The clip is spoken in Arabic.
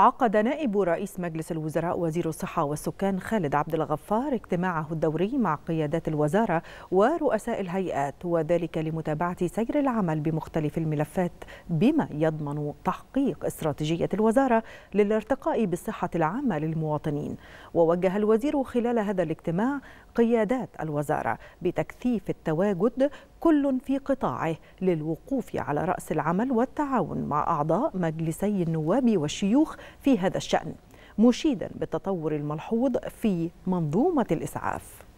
عقد نائب رئيس مجلس الوزراء وزير الصحة والسكان خالد عبد الغفار اجتماعه الدوري مع قيادات الوزارة ورؤساء الهيئات وذلك لمتابعة سير العمل بمختلف الملفات بما يضمن تحقيق استراتيجية الوزارة للارتقاء بالصحة العامة للمواطنين ووجه الوزير خلال هذا الاجتماع قيادات الوزارة بتكثيف التواجد كل في قطاعه للوقوف على رأس العمل والتعاون مع أعضاء مجلسي النواب والشيوخ في هذا الشأن مشيدا بالتطور الملحوظ في منظومة الإسعاف